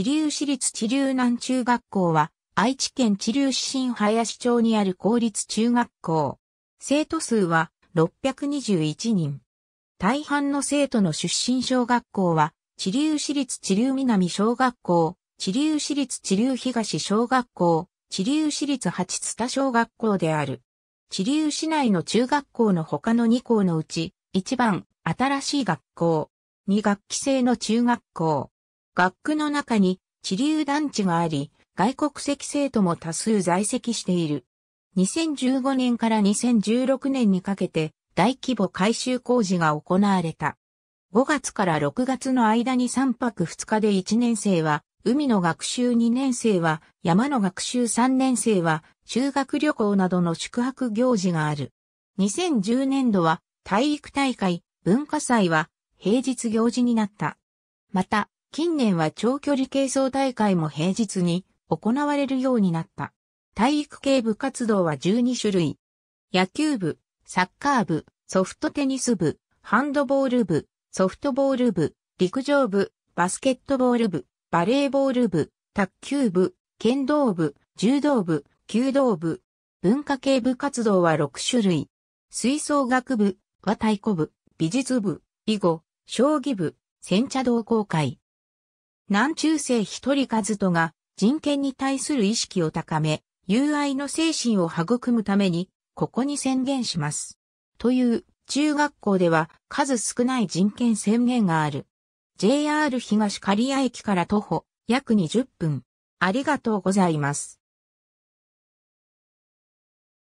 知立市立知立南中学校は、愛知県知立市新林町にある公立中学校。生徒数は621人。大半の生徒の出身小学校は、知立市立知立南小学校、知立市立知立東小学校、知立市立八津田小学校である。知立市内の中学校の他の2校のうち、1番、新しい学校、2学期制の中学校、学区の中に地流団地があり、外国籍生徒も多数在籍している。2015年から2016年にかけて大規模改修工事が行われた。5月から6月の間に3泊2日で1年生は、海の学習2年生は、山の学習3年生は、修学旅行などの宿泊行事がある。2010年度は、体育大会、文化祭は、平日行事になった。また、近年は長距離軽装大会も平日に行われるようになった。体育系部活動は12種類。野球部、サッカー部、ソフトテニス部、ハンドボール部、ソフトボール部、陸上部、バスケットボール部、バレーボール部、卓球部、剣道部、柔道部、弓道部、文化系部活動は6種類。吹奏楽部は太鼓部、美術部、囲碁、将棋部、煎茶同好会、南中世一人和人が人権に対する意識を高め、友愛の精神を育むために、ここに宣言します。という中学校では数少ない人権宣言がある。JR 東刈谷駅から徒歩約20分。ありがとうございます。